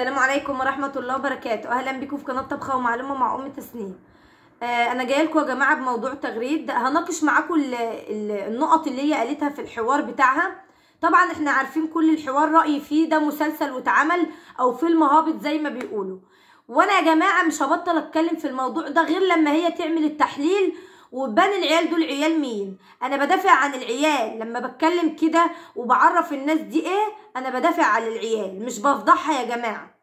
السلام عليكم ورحمه الله وبركاته اهلا بيكم في قناه طبخه ومعلومه مع ام تسنيم آه انا جايه لكم يا جماعه بموضوع تغريد هناقش معاكم النقط اللي هي قالتها في الحوار بتاعها طبعا احنا عارفين كل الحوار رايي فيه ده مسلسل واتعمل او فيلم هابط زي ما بيقولوا وانا يا جماعه مش هبطل اتكلم في الموضوع ده غير لما هي تعمل التحليل وبان العيال دول عيال مين انا بدافع عن العيال لما بتكلم كده وبعرف الناس دي ايه انا بدافع عن العيال مش بفضحها يا جماعه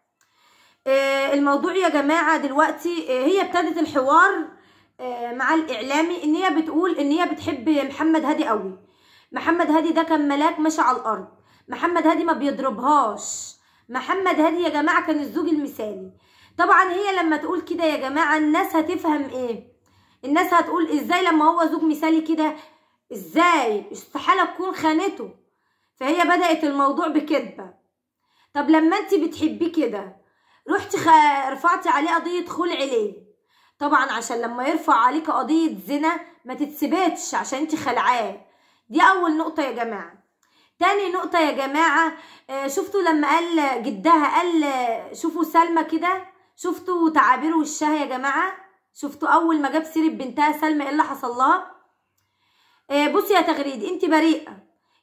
إيه الموضوع يا جماعه دلوقتي إيه هي ابتدت الحوار إيه مع الاعلامي ان هي بتقول ان هي بتحب محمد هادي قوي محمد هادي ده كان ملاك ماشي على الارض محمد هادي ما بيضربهاش محمد هادي يا جماعه كان الزوج المثالي طبعا هي لما تقول كده يا جماعه الناس هتفهم ايه الناس هتقول ازاي لما هو زوج مثالي كده ازاي استحاله تكون خانته فهي بدات الموضوع بكذبه طب لما انت بتحبيه كده رحتي خ... رفعتي عليه قضيه خلع ليه طبعا عشان لما يرفع عليك قضيه زنا ما تتسبتش عشان انت خلعاه دي اول نقطه يا جماعه تاني نقطة يا جماعة آه، شفتوا لما قال جدها قال آه، شوفوا سلمى كده شفتوا تعابير وشها يا جماعة شفتوا اول ما جاب سيره بنتها سلمى ايه اللي حصل لها آه بصي يا تغريدي انت بريئه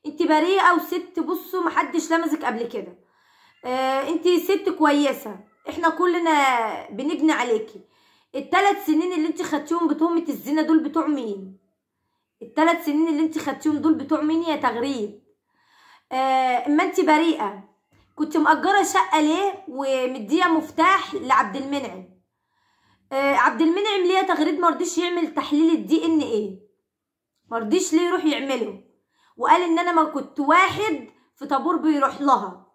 انت بريئه وست بصوا محدش لمسك قبل كده آه انت ست كويسه احنا كلنا بنجني عليكي الثلاث سنين اللي انت خدتيهم بتهمه الزنا دول بتوع مين الثلاث سنين اللي انت خدتيهم دول بتوع مين يا تغريد آه اما انت بريئه كنت مأجره شقه ليه ومديه مفتاح لعبد المنعم آه، عبد المنعم ليه تغريد ما رضيش يعمل تحليل الدي ان ايه ما رضيش ليه يروح يعمله وقال ان انا ما كنت واحد في طابور بيروح لها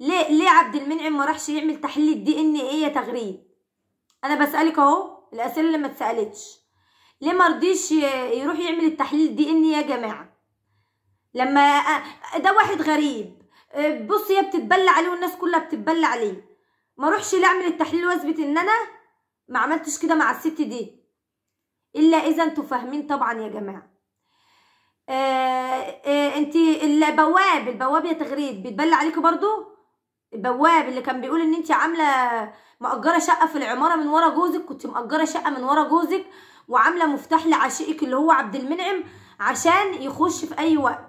ليه ليه عبد المنعم ما راحش يعمل تحليل الدي ان ايه يا تغريد انا بسالك اهو الاسئله اللي ما اتسالتش ليه ما رضيش يروح يعمل التحليل دي ان يا جماعه لما آه، ده واحد غريب آه، بص هي بتتبلى عليه والناس كلها بتتبلى عليه ما روحش لا اعمل التحليل واثبت ان انا ما عملتش كده مع الست دي الا اذا انتوا فاهمين طبعا يا جماعه آه آه انت البواب البواب يا تغريد بيتبلى عليكي برضو البواب اللي كان بيقول ان انت عامله مأجره شقه في العماره من ورا جوزك كنت مأجره شقه من ورا جوزك وعامله مفتاح لعشيقك اللي هو عبد المنعم عشان يخش في اي وقت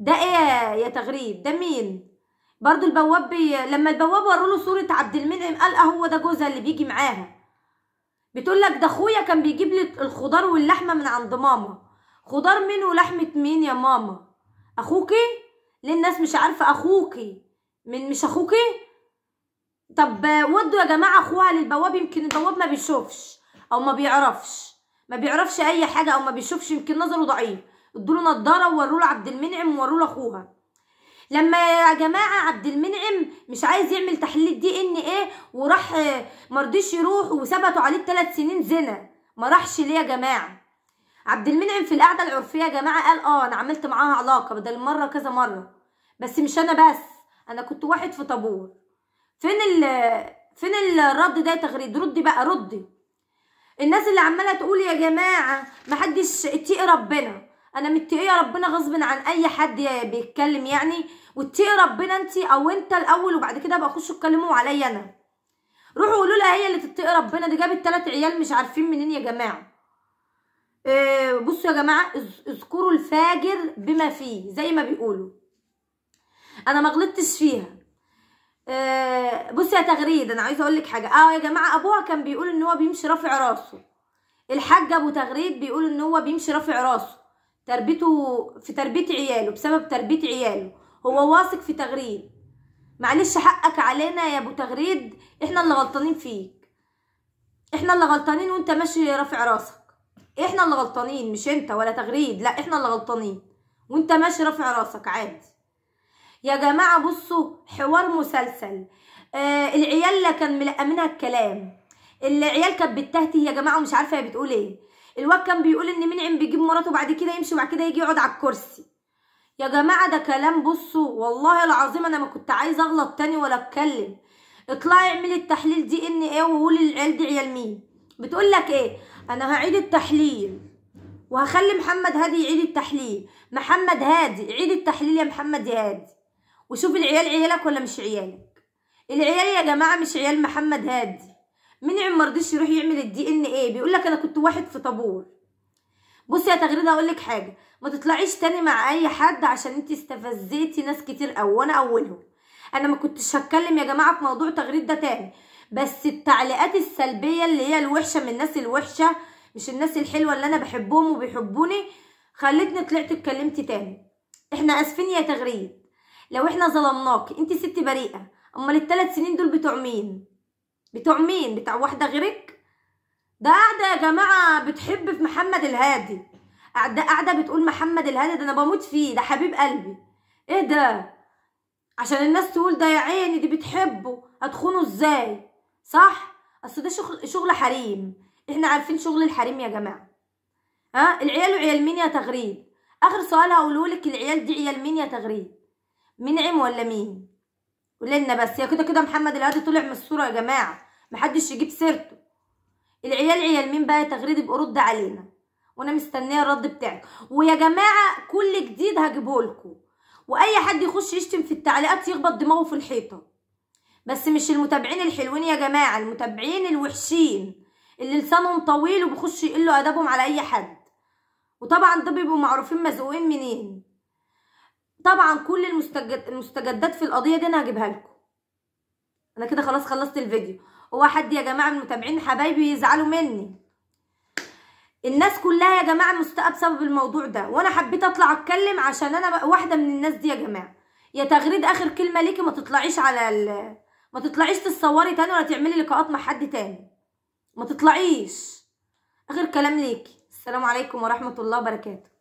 ده ايه يا تغريد ده مين برضو البواب بي... لما البواب وروا له صوره عبد المنعم قال اهو هو ده جوزها اللي بيجي معاها بتقول لك ده اخويا كان بيجيب لي الخضار واللحمه من عند ماما خضار مين ولحمه مين يا ماما اخوكي ليه الناس مش عارفه اخوكي من مش اخوكي طب ودوا يا جماعه اخوها للبواب يمكن البواب ما بيشوفش او ما بيعرفش ما بيعرفش اي حاجه او ما بيشوفش يمكن نظره ضعيف ادوا له نضاره ووروا له عبد المنعم ووروا له اخوها لما يا جماعه عبد المنعم مش عايز يعمل تحليل دي ان ايه وراح آه، مرضيش يروح وثبتوا عليه ثلاث سنين زنا ما راحش ليه يا جماعه عبد المنعم في القعده العرفيه يا جماعه قال اه انا عملت معاها علاقه بدل مره كذا مره بس مش انا بس انا كنت واحد في طابور فين ال فين الرد ده تغريد ردي بقى ردي الناس اللي عماله تقول يا جماعه محدش اتقي ربنا انا متقيه ربنا غصب عن اي حد بيتكلم يعني واتقي ربنا انت او انت الاول وبعد كده بقى خشوا اتكلموا عليا انا روحوا قولوا لها هي اللي تتقي ربنا دي جابت تلات عيال مش عارفين منين يا جماعه إيه بصوا يا جماعه اذكروا الفاجر بما فيه زي ما بيقولوا انا ما غلطتش فيها إيه بصي يا تغريد انا عايزه اقول لك حاجه اه يا جماعه ابوها كان بيقول ان هو بيمشي رافع راسه الحاج ابو تغريد بيقول ان هو بيمشي رافع راسه تربيته في تربية عياله بسبب تربية عياله هو واثق في تغريد معلش حقك علينا يا ابو تغريد احنا اللي غلطانين فيك احنا اللي غلطانين وانت ماشي رافع راسك احنا اللي غلطانين مش انت ولا تغريد لا احنا اللي غلطانين وانت ماشي رافع راسك عادي يا جماعه بصوا حوار مسلسل آه العيال كان ملقى منها الكلام العيال كانت بتهتي يا جماعه ومش عارفه هي بتقول ايه الواد كان بيقول ان منعم بيجيب مراته بعد كده يمشي وبعد كده يجي يقعد على الكرسي يا جماعه ده كلام بصوا والله العظيم انا ما كنت عايزه اغلط تاني ولا اتكلم اطلعي اعملي التحليل دي ان ايه وقولي العيال دي عيال مين بتقول لك ايه انا هعيد التحليل وهخلي محمد هادي يعيد التحليل محمد هادي عيد التحليل يا محمد يا هادي وشوف العيال عيالك ولا مش عيالك العيال يا جماعه مش عيال محمد هادي من عمر رضيش يروح يعمل الدي ان ايه بيقول لك انا كنت واحد في طابور بصي يا تغريده اقول لك حاجه ما تطلعيش تاني مع اي حد عشان انت استفزيتي ناس كتير قوي وانا اولهم انا ما كنتش هتكلم يا جماعه في موضوع تغريد ده تاني بس التعليقات السلبيه اللي هي الوحشه من الناس الوحشه مش الناس الحلوه اللي انا بحبهم وبيحبوني خلتني طلعت اتكلمت تاني احنا اسفين يا تغريد لو احنا ظلمناك انت ست بريئه امال الثلاث سنين دول بتوع مين بتوع مين بتاع واحدة غيرك ده قاعدة يا جماعة بتحب في محمد الهادي قاعدة قاعدة بتقول محمد الهادي ده أنا بموت فيه ده حبيب قلبي إيه ده عشان الناس تقول ده يا عيني دي بتحبه هتخونه إزاي صح أصل ده شغل شغل حريم إحنا عارفين شغل الحريم يا جماعة ها العيال وعيال مين يا تغريب آخر سؤال هقوله لك العيال دي عيال مين يا تغريب منعم ولا مين قول لنا بس يا كده كده محمد الهادي طلع من الصوره يا جماعه محدش يجيب سيرته العيال عيال مين بقى يبقوا رد علينا وانا مستنيه الرد بتاعك ويا جماعه كل جديد هجيبه لكم واي حد يخش يشتم في التعليقات يخبط دماغه في الحيطه بس مش المتابعين الحلوين يا جماعه المتابعين الوحشين اللي لسانهم طويل وبيخش يقلوا ادبهم على اي حد وطبعا ده بيبقوا معروفين مزقوقين منين طبعا كل المستجد المستجدات في القضيه دي انا هجيبها لكم انا كده خلاص خلصت الفيديو هو حد يا جماعه من المتابعين حبايبي يزعلوا مني الناس كلها يا جماعه مستاءه بسبب الموضوع ده وانا حبيت اطلع اتكلم عشان انا واحده من الناس دي يا جماعه يا تغريد اخر كلمه ليكي ما تطلعيش على ال... ما تطلعيش تتصوري تاني ولا تعملي لقاءات مع حد تاني ما تطلعيش اخر كلام ليكي السلام عليكم ورحمه الله وبركاته